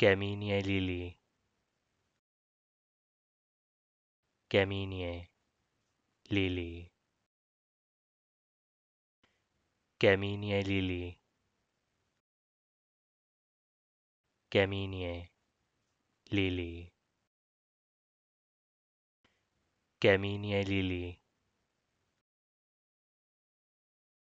Camminae lili. Camminae lili. Camminae lili. Camminae Lily. lili.